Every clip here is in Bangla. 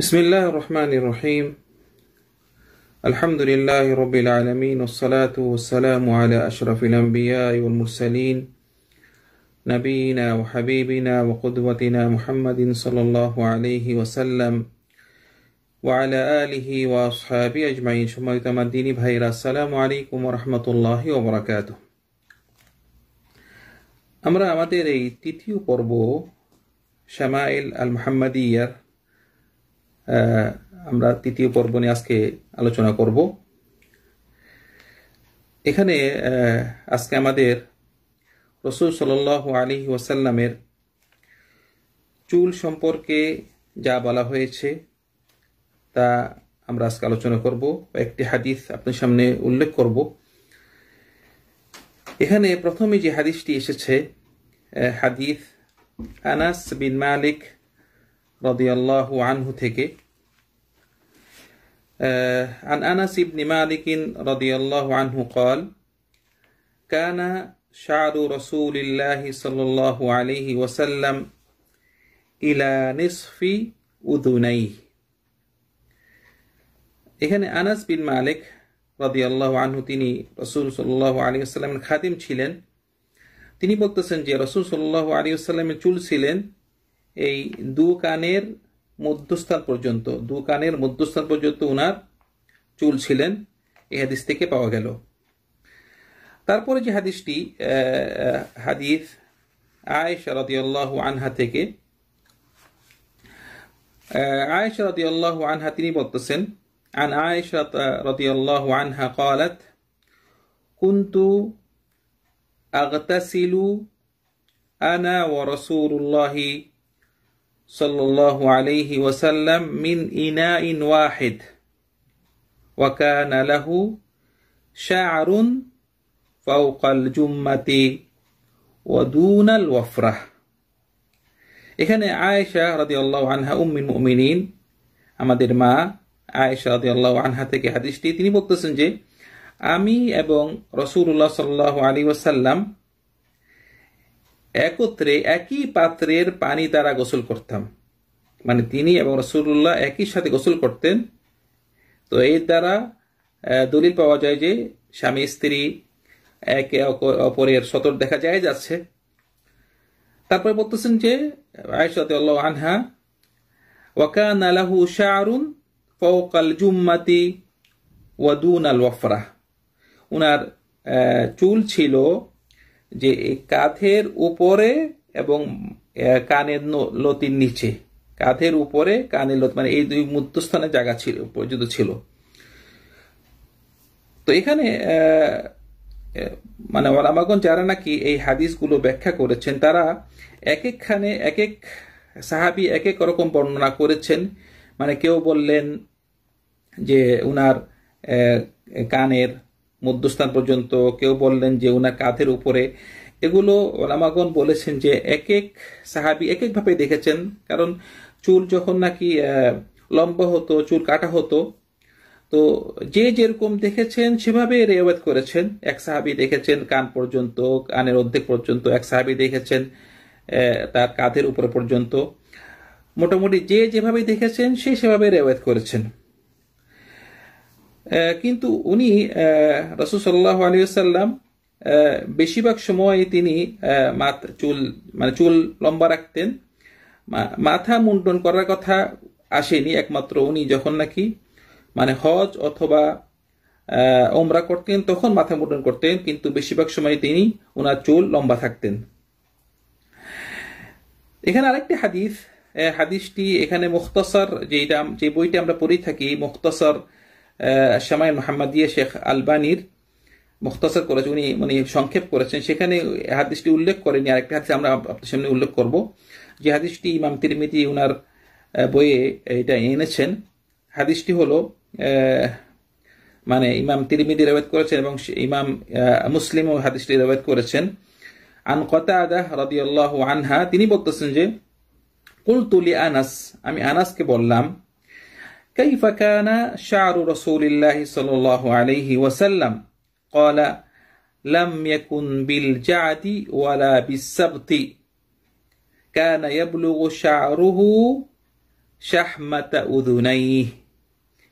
بسم الله الرحمن الرحيم الحمد لله رب العالمين والصلاة والسلام على أشرف الأنبياء والمرسلين نبينا وحبيبنا وقدوتنا محمد صلى الله عليه وسلم وعلى آله وأصحابه أجمعين شما يتمدين بهيرا السلام عليكم ورحمة الله وبركاته أمرا আমাদের تيتيو قربو شمائل المحمدية আমরা তৃতীয় পর্ব নিয়ে আজকে আলোচনা করব এখানে আজকে আমাদের রসুল সাল আলী ওয়াসাল্লামের চুল সম্পর্কে যা বলা হয়েছে তা আমরা আজকে আলোচনা করব একটি হাদিস আপনার সামনে উল্লেখ করব এখানে প্রথমে যে হাদিসটি এসেছে হাদিস আনাস বিন মালিক رضي الله عنه থেকে عن أنس بن مالك رضي الله عنه قال كان شعر رسول الله صلى الله عليه وسلم إلى نصف أذنيه এখানে আনাস বিন মালিক রদি আল্লাহ আনহু তিনি রসুল সাল্লাহ আলী আসসালামের খাদিম ছিলেন তিনি বলতেছেন যে রসুল সাল্লাহ আলী আসসালামের চুল ছিলেন এই দু কানের মধ্যস্থান পর্যন্ত দু কানের মধ্যস্থান পর্যন্ত উনার চুল ছিলেন এ হাদিস থেকে পাওয়া গেল তারপরে যে হাদিসটি হাদিস আয় রাদিয়াল্লাহু আনহা থেকে আয়েশা রাদিয়াল্লাহু আনহা তিনি বলতেছেন عن عائشة رضي الله عنها قالت كنت أغتسل أنا ورسول الله صلى الله عليه وسلم من إناء واحد وكان له شعر فوق الجمة ودون الوفرة إخاني عائشة رضي الله عنها أم المؤمنين أما ما عائشة رضي الله عنها تكي حديث تيني بطسنجي أمي أبون رسول الله صلى الله عليه وسلم একত্রে একই পাত্রের পানি দ্বারা গোসল করতাম মানে তিনি এবং রসুল্লাহ একই সাথে গোসল করতেন তো এর দ্বারা দলিল পাওয়া যায় যে স্বামী স্ত্রী একে অপরের সতর দেখা যায় যাচ্ছে তারপরে বলতেছেন যে আয়সাতে আনহা ওয়াকান আলাহু শাহরুন ফৌকাল জুম্মাতি ওয়াদুন আল ওয়াফরা উনার চুল ছিল যে কাঁধের উপরে এবং কানের লতির নিচে কাঁধের উপরে কানের লতি মানে এই দুই মুদ্রস্থানে জায়গা ছিল পর্যন্ত ছিল তো এখানে মানে ওলামাগন যারা নাকি এই হাদিসগুলো ব্যাখ্যা করেছেন তারা এক একখানে এক এক সাহাবি এক এক রকম বর্ণনা করেছেন মানে কেউ বললেন যে উনার কানের মধ্যস্থান পর্যন্ত কেউ বললেন যে উনার কাঁধের উপরে এগুলো ওলামাগণ বলেছেন যে এক এক সাহাবি এক একভাবে দেখেছেন কারণ চুল যখন নাকি লম্বা হতো চুল কাটা হতো তো যে যেরকম দেখেছেন সেভাবে রেওয়াত করেছেন এক সাহাবি দেখেছেন কান পর্যন্ত কানের অর্ধেক পর্যন্ত এক সাহাবি দেখেছেন তার কাঁধের উপরে পর্যন্ত মোটামুটি যে যেভাবে দেখেছেন সে সেভাবে রেওয়াত করেছেন কিন্তু উনি রসুল সাল্লাহ আলিয়াল্লাম বেশিরভাগ সময় তিনি চুল মানে চুল লম্বা রাখতেন মাথা মুন্ডন করার কথা আসেনি একমাত্র উনি যখন নাকি মানে হজ অথবা ওমরা করতেন তখন মাথা মুন্ডন করতেন কিন্তু বেশিরভাগ সময় তিনি ওনার চুল লম্বা থাকতেন এখানে আরেকটি হাদিস হাদিসটি এখানে মুখতসর যেটা যে বইটি আমরা পড়ে থাকি মুখতসর শ্যামায় মোহাম্মদিয়া শেখ আলবানির মুখতসর করেছে উনি মানে সংক্ষেপ করেছেন সেখানে হাদিসটি উল্লেখ করেনি আরেকটা হাদিস আমরা আপনার সামনে উল্লেখ করব যে হাদিসটি ইমাম তিরমিতি উনার বইয়ে এটা এনেছেন হাদিসটি হলো মানে ইমাম তিরমিদি রেবায়ত করেছেন এবং ইমাম মুসলিমও হাদিসটি রেবায়ত করেছেন আন কতা আদাহ রদিয়াল্লাহ আনহা তিনি বলতেছেন যে কুল তুলি আনাস আমি আনাসকে বললাম كيف كان شعر رسول الله صلى الله عليه وسلم قال لم يكن بالجعد ولا بالسبط كان يبلغ شعره شحمة أذنيه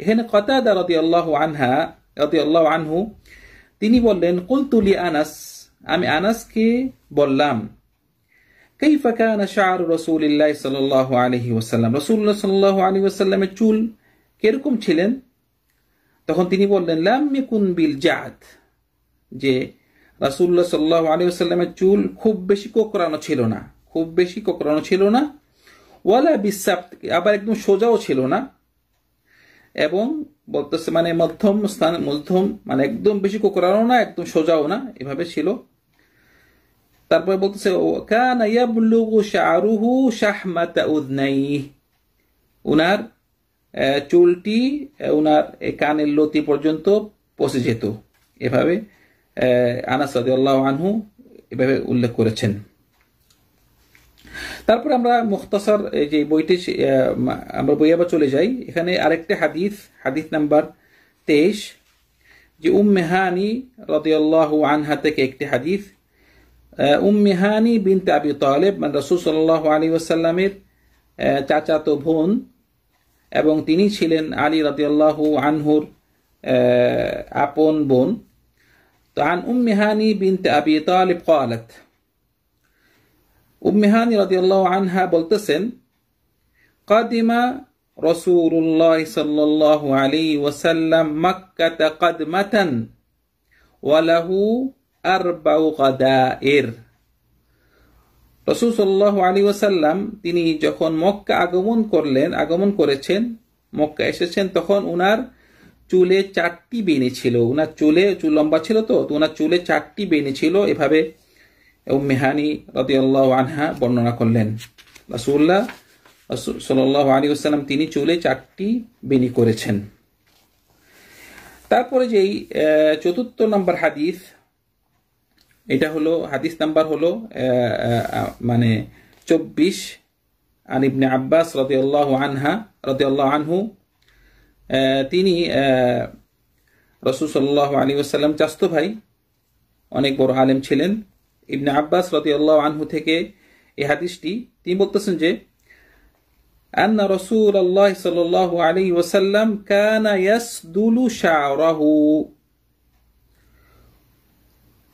هنا قتادة رضي الله عنها رضي الله عنه بولن قلت لأنس أمي أنس كي বললাম كيف كان شعر رسول الله صلى الله عليه وسلم رسول الله صلى الله عليه وسلم تشول কেরকম ছিলেন তখন তিনি বললেন লাম্মিকুন বিল জাত যে রাসুল্লাহ সাল্লাহ সাল্লামের চুল খুব বেশি কোকরানো ছিল না খুব বেশি কোকরানো ছিল না ওয়ালা বিশ্বাপ আবার একদম সোজাও ছিল না এবং বলতেছে মানে মধ্যম স্থান মধ্যম মানে একদম বেশি কোকরানো না একদম সোজাও না এভাবে ছিল তারপরে বলতেছে কান ইয়াবলুগু শাহরুহু শাহমাতা উদনাই উনার চুলটি উনার কানের লতি পর্যন্ত পচে যেত এভাবে আনাস আল্লাহ আনহু এভাবে উল্লেখ করেছেন তারপর আমরা মুখতাসার যে বইটি আমরা বই আবার চলে যাই এখানে আরেকটা হাদিস হাদিস নাম্বার তেইশ যে উম্মেহানি রদিয়াল্লাহ আনহা থেকে একটি হাদিস উম্মেহানি বিন তাবি তালেব মানে রসুল সাল্লাহ আলী ওসাল্লামের চাচাতো বোন এবং তিনি ছিলেন আলী রাদিয়াল্লাহু আনহুর আপন বোন তো আন উম্মে হানি বিনতে আবি তালিব قالت উম্মে হানি রাদিয়াল্লাহু আনহা বলতেছেন قادما رسول الله صلى الله عليه وسلم مكة قدمة وله أربع غدائر রসুল সাল্লাহ আলী ওয়াসাল্লাম তিনি যখন মক্কা আগমন করলেন আগমন করেছেন মক্কা এসেছেন তখন উনার চুলে চারটি বেনে ছিল উনার চুলে চুল লম্বা ছিল তো ওনার চুলে চারটি বেনে ছিল এভাবে মেহানি রদিয়াল্লাহ আনহা বর্ণনা করলেন রসুল্লাহ সাল্লাহ আলী আসসালাম তিনি চুলে চারটি বেনি করেছেন তারপরে যেই চতুর্থ নম্বর হাদিস এটা হলো হাদিস নাম্বার হলো মানে চব্বিশ আন ইবনে আব্বাস রদিউল্লাহ আনহা রদিউল্লাহ আনহু তিনি রসুল আলী আসসালাম চাস্ত ভাই অনেক বড় আলেম ছিলেন ইবনে আব্বাস রতিউল্লাহ আনহু থেকে এই হাদিসটি তিনি বলতেছেন যে أن رسول الله صلى الله عليه وسلم كان يسدل شعره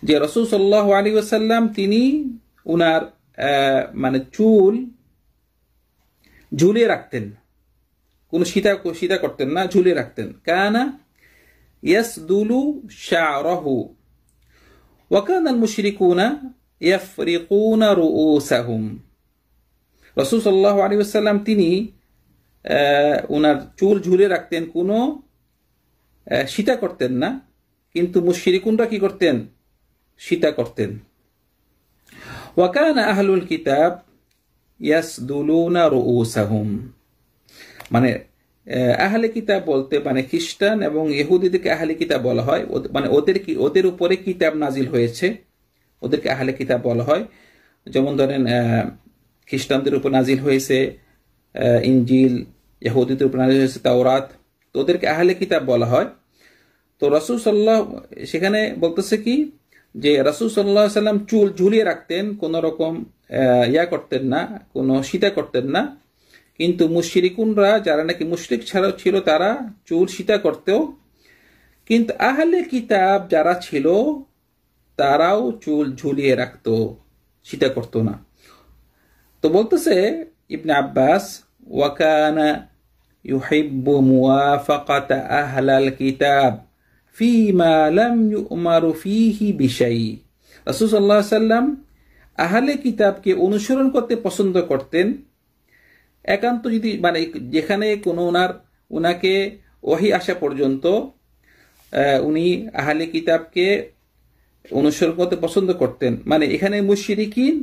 যে রসুল সাল্লাহ আলী ওসাল্লাম তিনি উনার মানে চুল ঝুলিয়ে রাখতেন কোন সীতা সীতা করতেন না ঝুলিয়ে রাখতেন কানা ইয়াস দুলু শাহু ওয়াকান আল মুশরিকুনা ইয়াফরিকুনা রুসাহুম রসুল সাল্লাহ আলী ওসাল্লাম তিনি উনার চুল ঝুলে রাখতেন কোনো সীতা করতেন না কিন্তু মুশরিকুনরা কি করতেন সীতা করতেন ওয়াকান আহলুল কিতাব ইয়াস দুলুনা সাহুম মানে আহলে কিতাব বলতে মানে খ্রিস্টান এবং ইহুদিদেরকে আহলে কিতাব বলা হয় মানে ওদের কি ওদের উপরে কিতাব নাজিল হয়েছে ওদেরকে আহলে কিতাব বলা হয় যেমন ধরেন খ্রিস্টানদের উপর নাজিল হয়েছে ইঞ্জিল ইহুদিদের উপর নাজিল হয়েছে তাওরাত তো ওদেরকে আহলে কিতাব বলা হয় তো রসুল সাল্লাহ সেখানে বলতেছে কি যে রাসুল সাল্লাহ সাল্লাম চুল ঝুলিয়ে রাখতেন কোন রকম ইয়া করতেন না কোনো সীতা করতেন না কিন্তু মুশরিকুনরা যারা নাকি মুশরিক ছাড়াও ছিল তারা চুল সীতা করতেও কিন্তু আহলে কিতাব যারা ছিল তারাও চুল ঝুলিয়ে রাখত সীতা করতো না তো বলতেছে ইবনে আব্বাস ওয়াকানা ইউহিব্বু মুওয়াফাকাতা আহলাল কিতাব ফিমা লাম ইউমারু ফিহি সাল্লাম আহলে কিতাবকে অনুসরণ করতে পছন্দ করতেন একান্ত যদি মানে যেখানে কোনো ওনার ওনাকে ওহি আসা পর্যন্ত উনি আহলে কিতাবকে অনুসরণ করতে পছন্দ করতেন মানে এখানে মুশরিকিন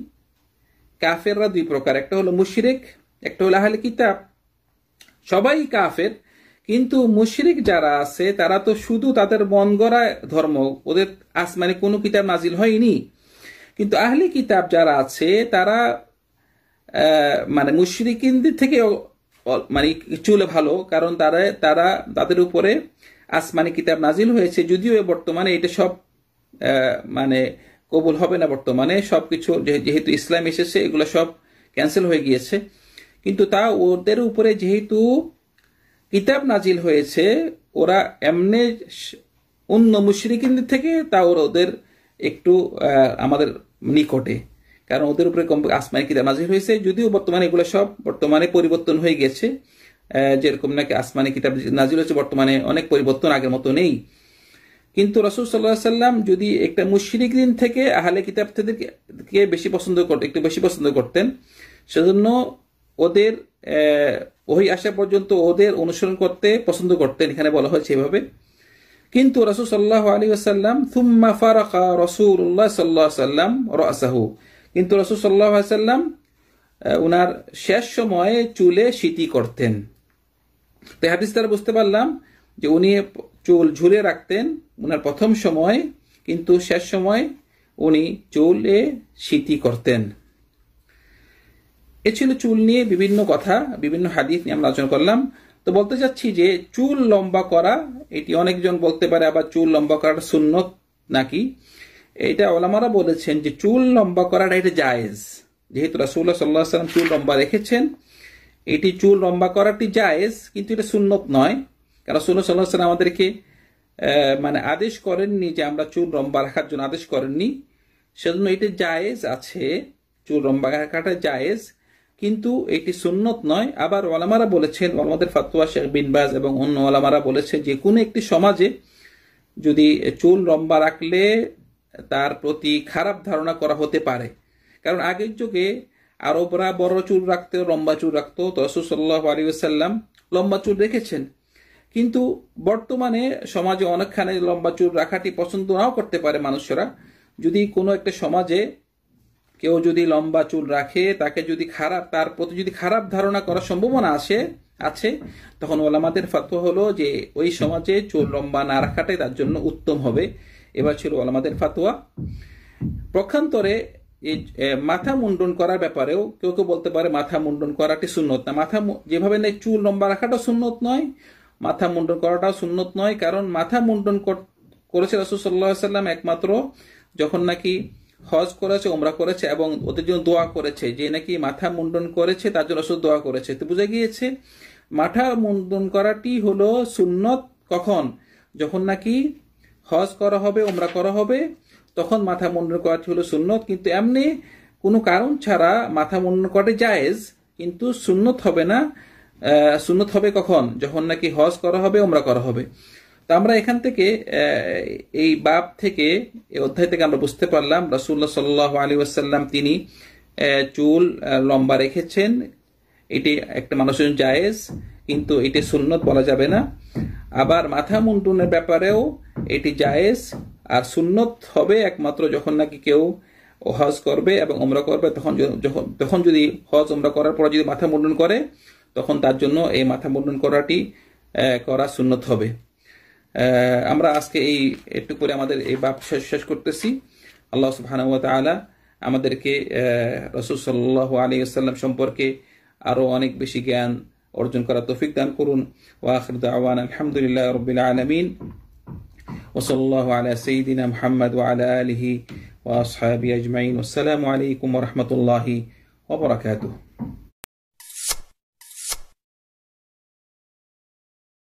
কাফেররা দুই প্রকার একটা হলো মুশরিক একটা হলো আহলে কিতাব সবাই কাফের কিন্তু মুশরিক যারা আছে তারা তো শুধু তাদের মন গড়া ধর্ম ওদের আসমানে কোনো কিতাব নাজিল হয়নি কিন্তু আহলি কিতাব যারা আছে তারা মানে মুশরিকিনদের থেকে মানে চলে ভালো কারণ তারা তারা তাদের উপরে আসমানি কিতাব নাজিল হয়েছে যদিও বর্তমানে এটা সব মানে কবুল হবে না বর্তমানে সব কিছু যেহেতু ইসলাম এসেছে এগুলো সব ক্যান্সেল হয়ে গিয়েছে কিন্তু তা ওদের উপরে যেহেতু কিতাব নাজিল হয়েছে ওরা এমনি অন্য মুশরিকিনদের থেকে তা ওরা ওদের একটু আমাদের নিকটে কারণ ওদের উপরে কম আসমানি কিতাব নাজিল হয়েছে যদিও বর্তমানে এগুলো সব বর্তমানে পরিবর্তন হয়ে গেছে যেরকম নাকি আসমানি কিতাব নাজিল হয়েছে বর্তমানে অনেক পরিবর্তন আগের মতো নেই কিন্তু রসুল সাল্লাহ সাল্লাম যদি একটা মুশরিক দিন থেকে আহলে কিতাব থেকে বেশি পছন্দ করতেন একটু বেশি পছন্দ করতেন সেজন্য ওদের ওহি আসা পর্যন্ত ওদের অনুসরণ করতে পছন্দ করতেন এখানে বলা হয়েছে এভাবে কিন্তু রসুল সাল্লাহ আলী আসাল্লাম থুম্মা ফারাকা রসুল্লাহ সাল্লাহ সাল্লাম রাসাহু কিন্তু রসুল সাল্লাহ সাল্লাম ওনার শেষ সময়ে চুলে স্মৃতি করতেন তো হাদিস তারা বুঝতে পারলাম যে উনি চুল ঝুলে রাখতেন ওনার প্রথম সময় কিন্তু শেষ সময় উনি চুলে স্মৃতি করতেন এ ছিল চুল নিয়ে বিভিন্ন কথা বিভিন্ন হাদিস নিয়ে আমরা আলোচনা করলাম তো বলতে চাচ্ছি যে চুল লম্বা করা এটি অনেকজন বলতে পারে আবার চুল লম্বা করাটা শূন্য নাকি এটা ওলামারা বলেছেন যে চুল লম্বা করাটা এটা জায়েজ যেহেতু রাসুল্লাহ সাল্লাহ সাল্লাম চুল লম্বা রেখেছেন এটি চুল লম্বা করাটি জায়েজ কিন্তু এটা শূন্যত নয় কারণ সুল্লাহ সাল্লাহ সাল্লাম আমাদেরকে মানে আদেশ করেননি যে আমরা চুল লম্বা রাখার জন্য আদেশ করেননি সেজন্য এটা জায়েজ আছে চুল লম্বা রাখাটা জায়েজ কিন্তু এটি সুন্নত নয় আবার ওয়ালামারা বলেছেন ওলামাদের ফাতুয়া শেখ বিনবাজ এবং অন্য ওয়ালামারা বলেছে যে কোনো একটি সমাজে যদি চুল লম্বা রাখলে তার প্রতি খারাপ ধারণা করা হতে পারে কারণ আগের যুগে আরবরা বড় চুল রাখতে লম্বা চুল রাখতো তসুসল্লাহ রসুসাল্লাহ আলিউসাল্লাম লম্বা চুল রেখেছেন কিন্তু বর্তমানে সমাজে অনেকখানে লম্বা চুল রাখাটি পছন্দ নাও করতে পারে মানুষেরা যদি কোনো একটা সমাজে কেউ যদি লম্বা চুল রাখে তাকে যদি খারাপ তার প্রতি যদি খারাপ ধারণা করার সম্ভাবনা আসে আছে তখন ওলামাদের ফাতোয়া হলো যে ওই সমাজে চুল লম্বা না রাখাটাই তার জন্য উত্তম হবে এবার ছিল ওলামাদের ফাতোয়া পক্ষান্তরে এই মাথা মুন্ডন করার ব্যাপারেও কেউ কেউ বলতে পারে মাথা মুন্ডন করাটি সুন্নত না মাথা যেভাবে নেই চুল লম্বা রাখাটা সুন্নত নয় মাথা মুন্ডন করাটাও সুন্নত নয় কারণ মাথা মুন্ডন করেছে রসুল সাল্লাহ সাল্লাম একমাত্র যখন নাকি হজ করেছে ওমরা করেছে এবং ওদের জন্য দোয়া করেছে যে নাকি মাথা মুন্ডন করেছে তার জন্য শুধু দোয়া করেছে তো বুঝে গিয়েছে মাথা মুন্ডন করাটি হলো সুন্নত কখন যখন নাকি হজ করা হবে ওমরা করা হবে তখন মাথা মুন্ডন করাটি হলো সুন্নত কিন্তু এমনি কোনো কারণ ছাড়া মাথা মুন্ডন করাটি জায়েজ কিন্তু সুন্নত হবে না সুন্নত হবে কখন যখন নাকি হজ করা হবে ওমরা করা হবে তো আমরা এখান থেকে এই বাপ থেকে এই অধ্যায় থেকে আমরা বুঝতে পারলাম রাসুল্লাহ সাল্লাহ আলী ওয়াসাল্লাম তিনি চুল লম্বা রেখেছেন এটি একটা মানুষের জায়েজ কিন্তু এটি সুন্নত বলা যাবে না আবার মাথা মুন্টুনের ব্যাপারেও এটি জায়েজ আর সুন্নত হবে একমাত্র যখন নাকি কেউ হজ করবে এবং ওমরা করবে তখন তখন যদি হজ ওমরা করার পর যদি মাথা মুন্ডন করে তখন তার জন্য এই মাথা মুন্ডন করাটি করা সুন্নত হবে আমরা আজকে এই একটু করে আমাদের এই বাপ শেষ শেষ করতেছি আল্লাহ সুবাহানুয়া তালা আমাদেরকে রসুল সাল্লাহ আলী আসাল্লাম সম্পর্কে আরও অনেক বেশি জ্ঞান অর্জন করার তৌফিক দান করুন ওয়াখির দাওয়ান আলহামদুলিল্লাহ রবিল আলমিন ওসল্লাহ আলা সঈদিনা মোহাম্মদ ওয়ালা আলহি ওয়াসহাবি আজমাইন আসসালামু আলাইকুম রহমতুল্লাহি ওবরাকাতুহ